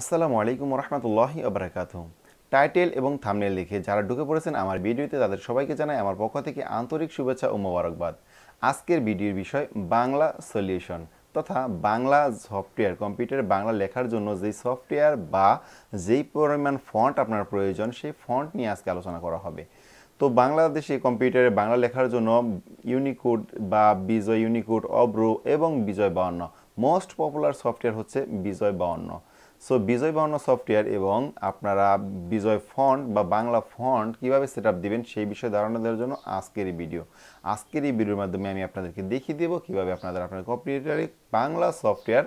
আসসালামু আলাইকুম রহমতুল্লাহি আবরাকাত টাইটেল এবং থামনেল লিখে যারা ঢুকে পড়েছেন আমার ভিডিওতে তাদের সবাইকে জানাই আমার পক্ষ থেকে আন্তরিক শুভেচ্ছা ও মোবারকবাদ আজকের ভিডিওর বিষয় বাংলা সলিউশন তথা বাংলা সফটওয়্যার কম্পিউটার বাংলা লেখার জন্য যেই সফটওয়্যার বা যেই পরিমাণ ফন্ট আপনার প্রয়োজন সেই ফন্ট নিয়ে আজকে আলোচনা করা হবে তো বাংলাদেশে কম্পিউটারে বাংলা লেখার জন্য ইউনিকোড বা বিজয় ইউনিকোড অব্রো এবং বিজয় বাউন্ন মোস্ট পপুলার সফটওয়্যার হচ্ছে বিজয় বাউন্ন সো বিজয় বর্ণ সফটওয়্যার এবং আপনারা বিজয় ফন্ট বা বাংলা ফন্ট কিভাবে সেট আপ দেবেন সেই বিষয়ে ধারণা দেওয়ার জন্য আজকের এই ভিডিও আজকের এই ভিডিওর মাধ্যমে আমি আপনাদেরকে দেখিয়ে দেবো কীভাবে আপনাদের আপনার কম্পিউটারে বাংলা সফটওয়্যার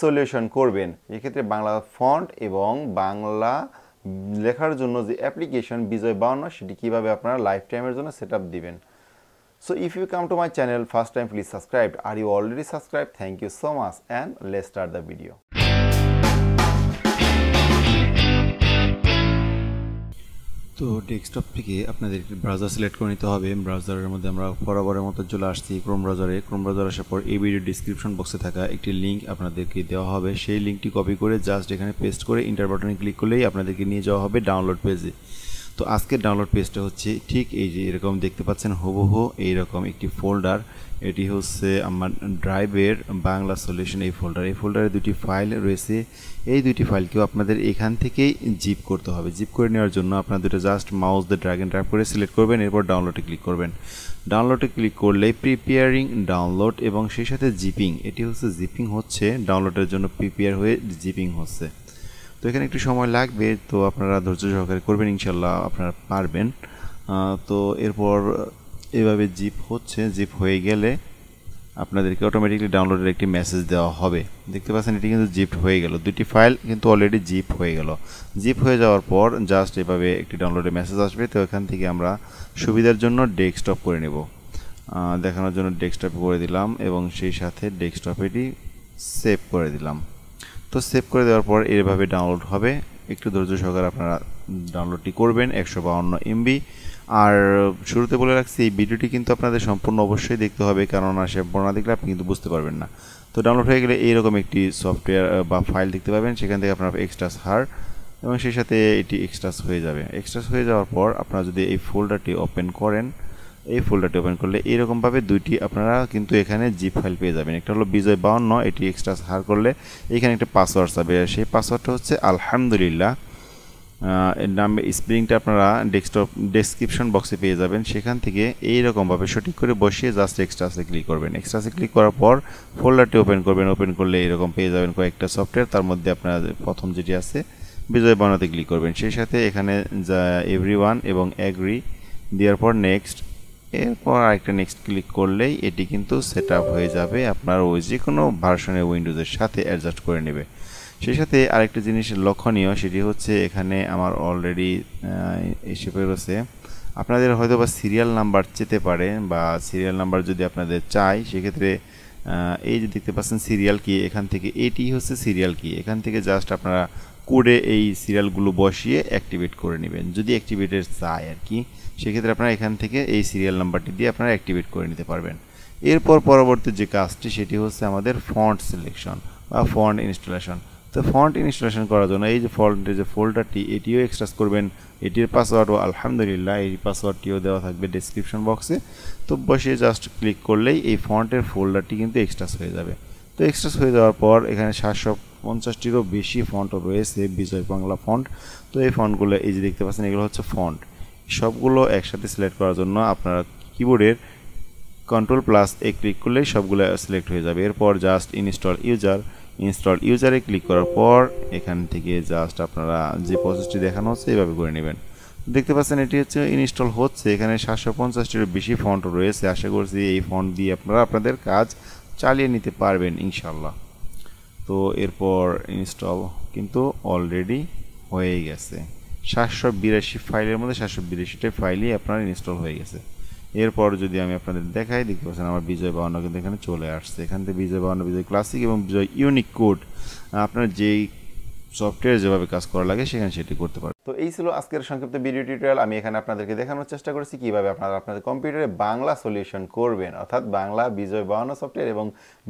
সলিউশন করবেন এক্ষেত্রে বাংলা ফন্ট এবং বাংলা লেখার জন্য যে অ্যাপ্লিকেশন বিজয় বর্ণ সেটি কীভাবে আপনারা লাইফ টাইমের জন্য সেট আপ দেবেন so if you come to my channel first time please subscribe are you already subscribe thank you so much and let's start the video তো ডেস্কটপ থেকে আপনাদের ব্রাউজার সিলেক্ট করে নিতে হবে ব্রাউজারের মধ্যে আমরা বরাবরের মতো চলে আসছি ক্রোম ব্রাউজারে ক্রোম ব্রাউজার আসার পর এই ভিডিও ডিসক্রিপশন বক্সে থাকা একটি লিঙ্ক আপনাদেরকে দেওয়া হবে সেই লিঙ্কটি কপি করে জাস্ট এখানে পেস্ট করে ইন্টার বাটনে ক্লিক করলেই আপনাদেরকে নিয়ে যাওয়া হবে ডাউনলোড পেজে তো আজকের ডাউনলোড পেজটা হচ্ছে ঠিক এই যে এরকম দেখতে পাচ্ছেন হো এইরকম একটি ফোল্ডার এটি হচ্ছে আমার ড্রাইভের বাংলা সলিউশন এই ফোল্ডার এই ফোল্ডারে দুটি ফাইল রয়েছে এই দুটি ফাইলকেও আপনাদের এখান থেকেই জিপ করতে হবে জিপ করে নেওয়ার জন্য আপনারা দুটো জাস্ট মাউস দিয়ে ড্রাগ অ্যান্ড ড্রাইভ করে সিলেক্ট করবেন এরপর ডাউনলোডে ক্লিক করবেন ডাউনলোডে ক্লিক করলে প্রিপেয়ারিং ডাউনলোড এবং সেই সাথে জিপিং এটি হচ্ছে জিপিং হচ্ছে ডাউনলোডের জন্য প্রিপেয়ার হয়ে জিপিং হচ্ছে তো এখানে একটু সময় লাগবে তো আপনারা ধৈর্য সহকারে করবেন ইনশাল্লাহ আপনারা পারবেন তো এরপর এভাবে জিপ হচ্ছে জিপ হয়ে গেলে আপনাদেরকে অটোমেটিকলি ডাউনলোডের একটি মেসেজ দেওয়া হবে দেখতে পাচ্ছেন এটি কিন্তু জিপ হয়ে গেল দুটি ফাইল কিন্তু অলরেডি জিপ হয়ে গেল জিপ হয়ে যাওয়ার পর জাস্ট এভাবে একটি ডাউনলোডের মেসেজ আসবে তো এখান থেকে আমরা সুবিধার জন্য ডেস্কটপ করে নেব দেখানোর জন্য ডেস্কটপ করে দিলাম এবং সেই সাথে ডেস্কটপ এটি সেভ করে দিলাম তো সেভ করে দেওয়ার পর এভাবে ডাউনলোড হবে একটু ধৈর্য সহকারে আপনারা ডাউনলোডটি করবেন একশো বাউন্ন এমবি আর শুরুতে বলে রাখছি এই ভিডিওটি কিন্তু আপনাদের সম্পূর্ণ অবশ্যই দেখতে হবে কেননা সম্পূর্ণ না দেখলে আপনি কিন্তু বুঝতে পারবেন না তো ডাউনলোড হয়ে গেলে এইরকম একটি সফটওয়্যার বা ফাইল দেখতে পাবেন সেখান থেকে আপনার এক্সট্রাস হার এবং সেই সাথে এটি এক্সট্রাস হয়ে যাবে এক্সট্রাস হয়ে যাওয়ার পর আপনারা যদি এই ফোল্ডারটি ওপেন করেন এই ফোল্ডারটি ওপেন করলে এইরকমভাবে দুইটি আপনারা কিন্তু এখানে জিপ ফাইল পেয়ে যাবেন একটা হলো বিজয় বাউন্ন এটি এক্সট্রা হার করলে এখানে একটা পাসওয়ার্ড যাবে সেই পাসওয়ার্ডটা হচ্ছে আলহামদুলিল্লাহ এর নামে স্প্রিংটা আপনারা ডেস্কটপ ডেসক্রিপশন বক্সে পেয়ে যাবেন সেখান থেকে এই রকমভাবে সঠিক করে বসিয়ে জাস্ট এক্সট্রাসে ক্লিক করবেন এক্সট্রাসে ক্লিক করার পর ফোল্ডারটি ওপেন করবেন ওপেন করলে এরকম পেয়ে যাবেন কয়েকটা সফটওয়্যার তার মধ্যে আপনারা প্রথম যেটি আছে বিজয় বানাতে ক্লিক করবেন সেই সাথে এখানে যা এভরি এবং অ্যাগ্রি দেওয়ার পর নেক্সট এরপর আরেকটা নেক্সট ক্লিক করলেই এটি কিন্তু সেট হয়ে যাবে আপনার ওই যে কোনো ভার্সনের উইন্ডোজের সাথে অ্যাডজাস্ট করে নেবে সেই সাথে আরেকটা জিনিস লক্ষণীয় সেটি হচ্ছে এখানে আমার অলরেডি এসে বেরোছে আপনাদের হয়তো বা সিরিয়াল নাম্বার চেতে পারে বা সিরিয়াল নাম্বার যদি আপনাদের চাই সেক্ষেত্রে এই যে দেখতে পাচ্ছেন সিরিয়াল কি এখান থেকে এটি হচ্ছে সিরিয়াল কি এখান থেকে জাস্ট আপনারা কোডে এই সিরিয়ালগুলো বসিয়ে অ্যাক্টিভেট করে নেবেন যদি অ্যাক্টিভেটের চায় আর কি সেক্ষেত্রে আপনারা এখান থেকে এই সিরিয়াল নাম্বারটি দিয়ে আপনারা অ্যাক্টিভেট করে নিতে পারবেন এরপর পরবর্তী যে কাজটি সেটি হচ্ছে আমাদের ফন্ট সিলেকশন বা ফন্ট ইনস্টলেশন তো ফন্ট ইনস্টলেশন করার জন্য এই যে ফন্টের যে ফোল্ডারটি এটিও এক্সট্রাস করবেন এটির পাসওয়ার্ডও আলহামদুলিল্লাহ এই পাসওয়ার্ডটিও দেওয়া থাকবে ডিসক্রিপশন বক্সে তো বসে জাস্ট ক্লিক করলেই এই ফন্টের ফোল্ডারটি কিন্তু এক্সট্রাস হয়ে যাবে তো এক্সট্রেস হয়ে যাওয়ার পর এখানে সাতশো পঞ্চাশটিরও বেশি ফন্ট রয়েছে বিজয় বাংলা ফন্ট তো এই ফন্টগুলো এই যে দেখতে পাচ্ছেন এগুলো হচ্ছে ফন্ট সবগুলো একসাথে সিলেক্ট করার জন্য আপনারা কিবোর্ডের কন্ট্রোল প্লাস এ ক্লিক করলেই সবগুলো সিলেক্ট হয়ে যাবে এরপর জাস্ট ইনস্টল ইউজার ইনস্টল ইউজারে ক্লিক করার পর এখান থেকে জাস্ট আপনারা যে প্রসেসটি দেখানো হচ্ছে এইভাবে করে নেবেন দেখতে পাচ্ছেন এটি হচ্ছে ইনস্টল হচ্ছে এখানে সাতশো পঞ্চাশটির বেশি ফন্ট রয়েছে আশা করছি এই ফন্ট দিয়ে আপনারা আপনাদের কাজ চালিয়ে নিতে পারবেন ইনশাল্লাহ তো এরপর ইনস্টল কিন্তু অলরেডি হয়ে গেছে সাতশো বিরাশি ফাইলের মধ্যে সাতশো বিরাশিটা ফাইলই আপনার ইনস্টল হয়ে গেছে এরপর যদি আমি আপনাদের দেখাই দেখতে পাচ্ছেন আমার বিজয় বাহান্ন কিন্তু এখানে চলে আসছে এখান থেকে বিজয় বাহান্ন বিজয় ক্লাসিক এবং বিজয় ইউনিক কোড আপনার যেই সফটওয়্যার যেভাবে কাজ করা লাগে সেখানে সেটি করতে পারে তো এই ছিল আজকের সংক্ষিপ্ত ভিডিও টিউটোরিয়াল আমি এখানে আপনাদেরকে দেখানোর চেষ্টা করেছি কিভাবে আপনারা আপনাদের কম্পিউটারে বাংলা সলিউশন করবেন অর্থাৎ বাংলা বিজয় বাহান্ন সফটওয়্যার এবং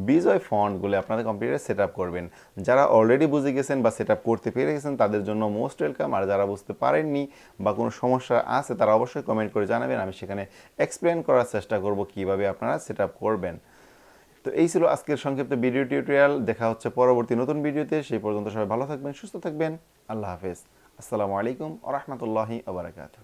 বিজয় ফন্টগুলো আপনাদের কম্পিউটারে সেট করবেন যারা অলরেডি বুঝে গেছেন বা সেট করতে পেরে গেছেন তাদের জন্য মোস্ট ওয়েলকাম আর যারা বুঝতে পারেননি বা কোনো সমস্যা আছে তারা অবশ্যই কমেন্ট করে জানাবেন আমি সেখানে এক্সপ্লেন করার চেষ্টা করব কিভাবে আপনারা সেট করবেন তো এই ছিল আজকের সংক্ষিপ্ত ভিডিও টিউটোরিয়াল দেখা হচ্ছে পরবর্তী নতুন ভিডিওতে সেই পর্যন্ত সবাই ভালো থাকবেন সুস্থ থাকবেন আল্লাহ হাফেজ আসসালামু আলাইকুম আ রহমতুল্লাহি আবরাকাতু